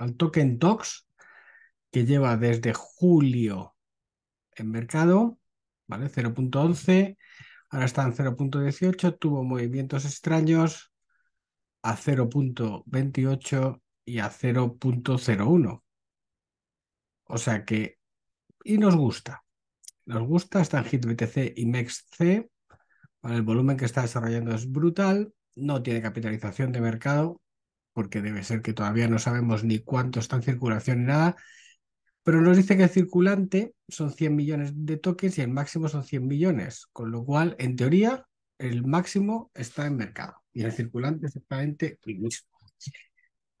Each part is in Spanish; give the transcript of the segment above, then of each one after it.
al token TOX, que lleva desde julio en mercado, ¿vale? 0.11, ahora está en 0.18, tuvo movimientos extraños a 0.28 y a 0.01. O sea que, y nos gusta. Nos gusta, está en HitBTC y MEXC. ¿vale? El volumen que está desarrollando es brutal. No tiene capitalización de mercado, porque debe ser que todavía no sabemos ni cuánto está en circulación ni nada, pero nos dice que el circulante son 100 millones de tokens y el máximo son 100 millones, con lo cual, en teoría, el máximo está en mercado y el circulante es exactamente el mismo.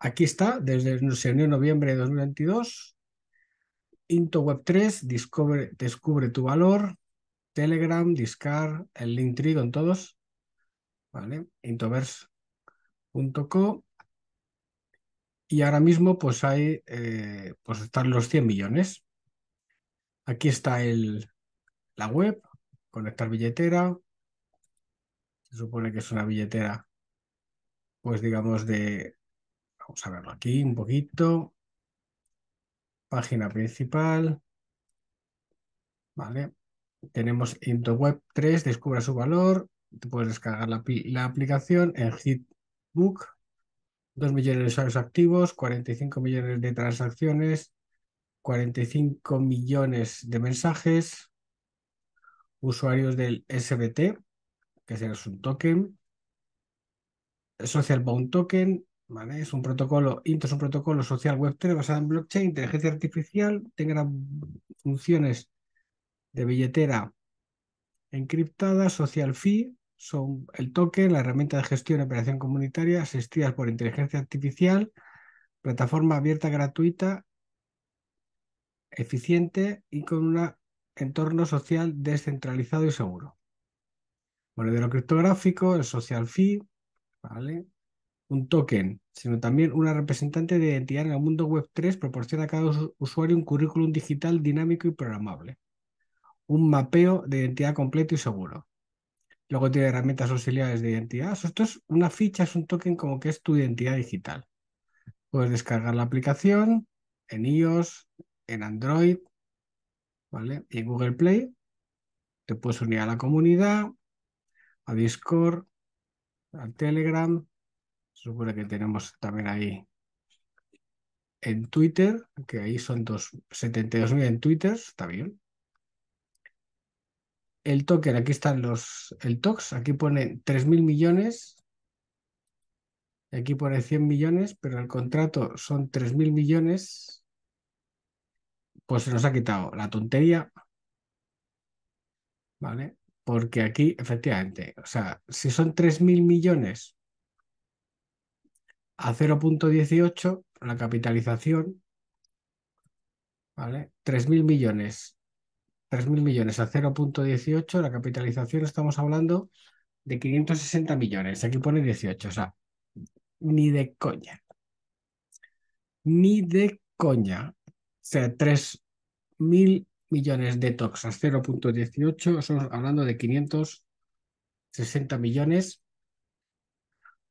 Aquí está, desde el unió de noviembre de 2022, Into Web 3, descubre tu valor, Telegram, Discard, el Linktree en todos, ¿vale? Intoverse.co y ahora mismo pues hay, eh, pues están los 100 millones. Aquí está el, la web, conectar billetera. Se supone que es una billetera, pues digamos de, vamos a verlo aquí un poquito. Página principal. Vale. Tenemos IntoWeb 3, descubra su valor. puedes descargar la, la aplicación en Hitbook 2 millones de usuarios activos, 45 millones de transacciones, 45 millones de mensajes, usuarios del SBT, que es un token, Social Bound Token, ¿vale? Es un protocolo, es un protocolo social Web3 basado en blockchain, inteligencia artificial, tengan funciones de billetera encriptada, social fee, son el token, la herramienta de gestión y operación comunitaria asistidas por inteligencia artificial, plataforma abierta gratuita, eficiente y con un entorno social descentralizado y seguro. lo criptográfico, el social fee, ¿vale? un token, sino también una representante de identidad en el mundo web 3 proporciona a cada usuario un currículum digital dinámico y programable. Un mapeo de identidad completo y seguro. Luego tiene herramientas auxiliares de identidad. Esto es una ficha, es un token como que es tu identidad digital. Puedes descargar la aplicación en iOS, en Android, ¿vale? Y en Google Play. Te puedes unir a la comunidad, a Discord, a Telegram. Se supone que tenemos también ahí en Twitter, que ahí son 72.000 en Twitter, está bien el token, aquí están los, el TOX, aquí pone 3.000 millones, aquí pone 100 millones, pero el contrato son 3.000 millones, pues se nos ha quitado la tontería, ¿vale? Porque aquí, efectivamente, o sea, si son 3.000 millones a 0.18, la capitalización, ¿vale? 3.000 millones 3.000 millones a 0.18, la capitalización estamos hablando de 560 millones, aquí pone 18, o sea, ni de coña. Ni de coña. O sea, 3.000 millones de TOX a 0.18, estamos hablando de 560 millones.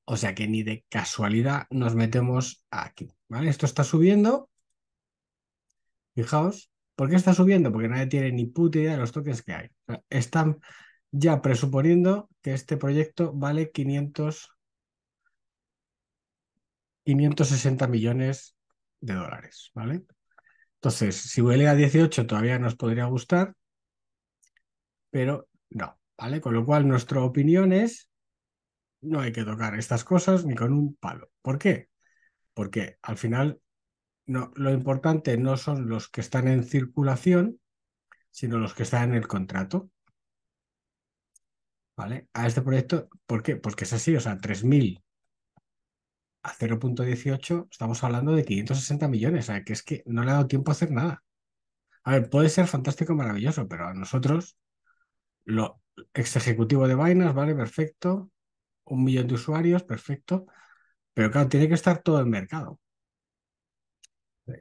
O sea que ni de casualidad nos metemos aquí. ¿vale? Esto está subiendo. Fijaos, ¿Por qué está subiendo? Porque nadie tiene ni puta idea de los tokens que hay. están ya presuponiendo que este proyecto vale 500, 560 millones de dólares, ¿vale? Entonces, si huele a 18 todavía nos podría gustar, pero no, ¿vale? Con lo cual, nuestra opinión es, no hay que tocar estas cosas ni con un palo. ¿Por qué? Porque al final no, lo importante no son los que están en circulación, sino los que están en el contrato. ¿Vale? A este proyecto, ¿por qué? Porque es así, o sea, 3.000 a 0.18, estamos hablando de 560 millones, o sea, que es que no le ha dado tiempo a hacer nada. A ver, puede ser fantástico, maravilloso, pero a nosotros, lo ex ejecutivo de vainas, vale, perfecto, un millón de usuarios, perfecto, pero claro, tiene que estar todo el mercado.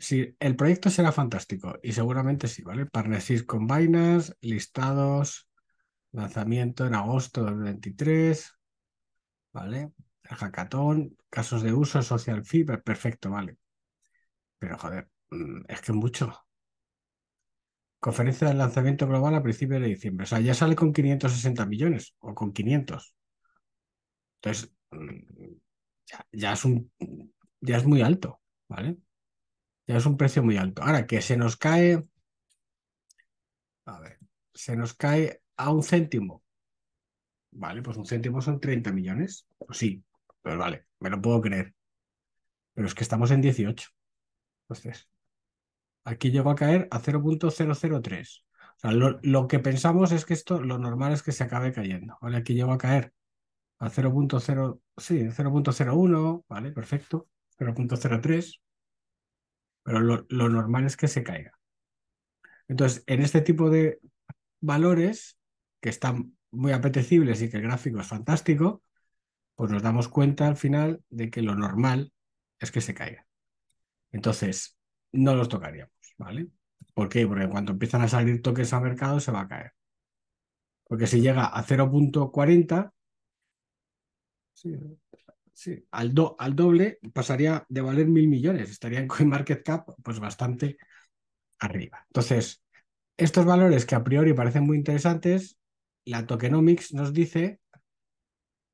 Sí, el proyecto será fantástico y seguramente sí, ¿vale? Partnership con Binance, listados, lanzamiento en agosto del 23, ¿vale? El hackathon, casos de uso, social fiber, perfecto, ¿vale? Pero joder, mm, es que mucho. Conferencia de lanzamiento global a principios de diciembre. O sea, ya sale con 560 millones o con 500. Entonces, mm, ya es un, ya es muy alto, ¿vale? Ya es un precio muy alto. Ahora que se nos cae, a ver, se nos cae a un céntimo. Vale, pues un céntimo son 30 millones. Pues sí, pero pues vale, me lo puedo creer. Pero es que estamos en 18. Entonces, aquí llegó a caer a 0.003. O sea, lo, que pensamos es que esto, lo normal es que se acabe cayendo. Vale, aquí llegó a caer a 0.0, sí, 0.01, vale, perfecto. 0.03 pero lo, normal es que se caiga. Entonces, en este tipo de valores que están muy apetecibles y que el gráfico es fantástico, pues nos damos cuenta al final de que lo normal es que se caiga. Entonces, no los tocaríamos, ¿vale? ¿Por qué? Porque cuando empiezan a salir toques a mercado se va a caer. Porque si llega a 0.40, sí, al, al doble pasaría de valer mil millones, estaría en CoinMarketCap pues bastante arriba. Entonces, estos valores que a priori parecen muy interesantes, la tokenomics nos dice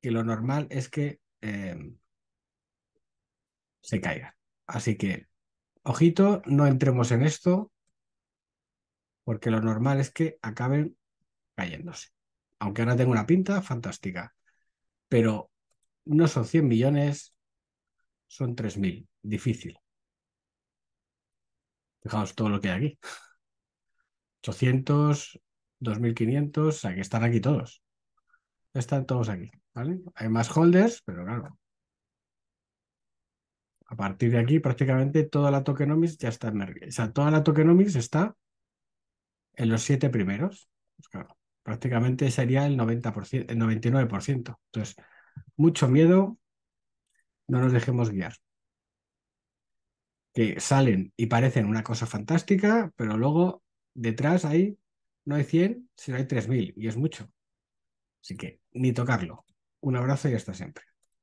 que lo normal es que em, se caiga Así que, ojito, no entremos en esto, porque lo normal es que acaben cayéndose. Aunque ahora tengo una pinta fantástica. Pero no son 100 millones, son 3.000. Difícil. Fijaos todo lo que hay aquí. 800, 2.500, o sea que están aquí todos. Están todos aquí, ¿vale? Hay más holders, pero claro. A partir de aquí, prácticamente toda la tokenomics ya está en O sea, toda la tokenomics está en los siete primeros. Pues prácticamente sería el 90%, el 99%. Entonces, mucho miedo, no nos dejemos guiar. Que salen y parecen una cosa fantástica, pero luego detrás ahí no hay 100, sino hay 3.000 y es mucho. Así que ni tocarlo. Un abrazo y hasta siempre.